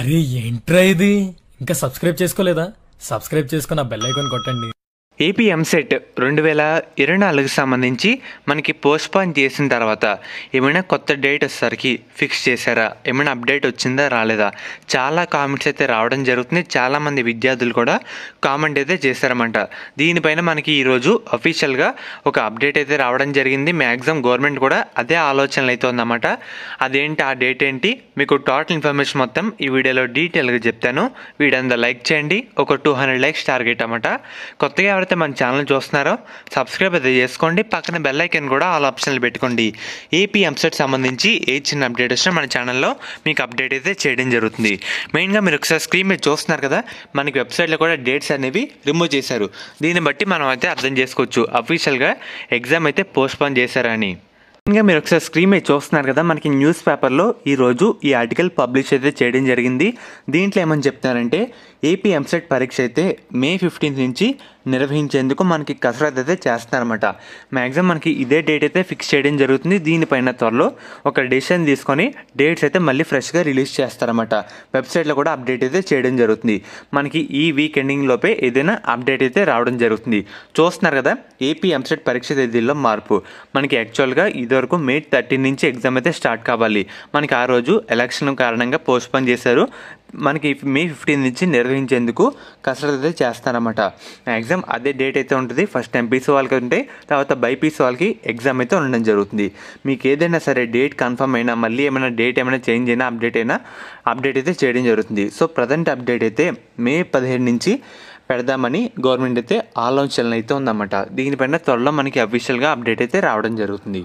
అరే ఏంట్రా ఇది ఇంకా సబ్స్క్రైబ్ చేసుకోలేదా సబ్స్క్రైబ్ చేసుకున్న బెల్ ఐకాన్ కొట్టండి ఏపీ ఎంసెట్ రెండు వేల ఇరవై నాలుగు సంబంధించి మనకి పోస్ట్పోన్ చేసిన తర్వాత ఏమైనా కొత్త డేట్ వచ్చేసరికి ఫిక్స్ చేశారా ఏమైనా అప్డేట్ వచ్చిందా రాలేదా చాలా కామెంట్స్ అయితే రావడం జరుగుతుంది చాలామంది విద్యార్థులు కూడా కామెంట్ అయితే చేశారన్నమాట దీనిపైన మనకి ఈరోజు అఫీషియల్గా ఒక అప్డేట్ అయితే రావడం జరిగింది మ్యాక్సిమం గవర్నమెంట్ కూడా అదే ఆలోచనలు అయితే ఉందన్నమాట అదేంటి ఆ డేట్ ఏంటి మీకు టోటల్ ఇన్ఫర్మేషన్ మొత్తం ఈ వీడియోలో డీటెయిల్గా చెప్తాను వీడంతా లైక్ చేయండి ఒక టూ హండ్రెడ్ లైక్స్ టార్గెట్ అన్నమాట కొత్తగా ఎవరైతే ఎవరైతే మన ఛానల్ చూస్తున్నారో సబ్స్క్రైబ్ అయితే చేసుకోండి పక్కన బెల్ కూడా ఆల్ ఆప్షన్లు పెట్టుకోండి ఏపీ ఎంసెట్ సంబంధించి ఏ చిన్న అప్డేట్ వచ్చినా మన ఛానల్లో మీకు అప్డేట్ అయితే చేయడం జరుగుతుంది మెయిన్గా మీరు ఒకసారి స్క్రీన్ మీద చూస్తున్నారు కదా మనకి వెబ్సైట్లో కూడా డేట్స్ అనేవి రిమూవ్ చేశారు దీన్ని బట్టి మనం అయితే అర్థం చేసుకోవచ్చు అఫీషియల్గా ఎగ్జామ్ అయితే పోస్ట్పోన్ చేశారని ఇంకా మీరు ఒకసారి స్క్రీన్ మీద చూస్తున్నారు కదా మనకి న్యూస్ పేపర్లో ఈరోజు ఈ ఆర్టికల్ పబ్లిష్ అయితే చేయడం జరిగింది దీంట్లో ఏమని చెప్తున్నారంటే ఏపీ ఎంసెట్ పరీక్ష అయితే మే ఫిఫ్టీన్త్ నుంచి నిర్వహించేందుకు మనకి కసరత్ అయితే చేస్తున్నారన్నమాట మ్యాక్సిమం మనకి ఇదే డేట్ అయితే ఫిక్స్ చేయడం జరుగుతుంది దీనిపైన త్వరలో ఒక డెసిషన్ తీసుకొని డేట్స్ అయితే మళ్ళీ ఫ్రెష్గా రిలీజ్ చేస్తారన్నమాట వెబ్సైట్లో కూడా అప్డేట్ అయితే చేయడం జరుగుతుంది మనకి ఈ వీక్ ఎండింగ్ లోపే ఏదైనా అప్డేట్ అయితే రావడం జరుగుతుంది చూస్తున్నారు కదా ఏపీ ఎంసెట్ పరీక్ష తేదీల్లో మార్పు మనకి యాక్చువల్గా ఇదివరకు మే థర్టీన్ నుంచి ఎగ్జామ్ అయితే స్టార్ట్ కావాలి మనకి ఆ రోజు ఎలక్షన్ కారణంగా పోస్ట్పోన్ చేశారు మనకి మే ఫిఫ్టీన్ నుంచి నిర్వహించేందుకు కసరత్తు అయితే చేస్తారన్నమాట ఎగ్జామ్ అదే డేట్ అయితే ఉంటుంది ఫస్ట్ ఎంపీసీ వాళ్ళకి ఉంటాయి తర్వాత బైపీసీ వాళ్ళకి ఎగ్జామ్ అయితే ఉండడం జరుగుతుంది మీకు ఏదైనా సరే డేట్ కన్ఫర్మ్ అయినా మళ్ళీ ఏమైనా డేట్ ఏమైనా చేంజ్ అయినా అప్డేట్ అయినా అప్డేట్ అయితే చేయడం జరుగుతుంది సో ప్రజెంట్ అప్డేట్ అయితే మే పదిహేడు నుంచి పెడదామని గవర్నమెంట్ అయితే ఆలోచనలు అయితే ఉందన్నమాట దీనిపైన త్వరలో మనకి అఫీషియల్గా అప్డేట్ అయితే రావడం జరుగుతుంది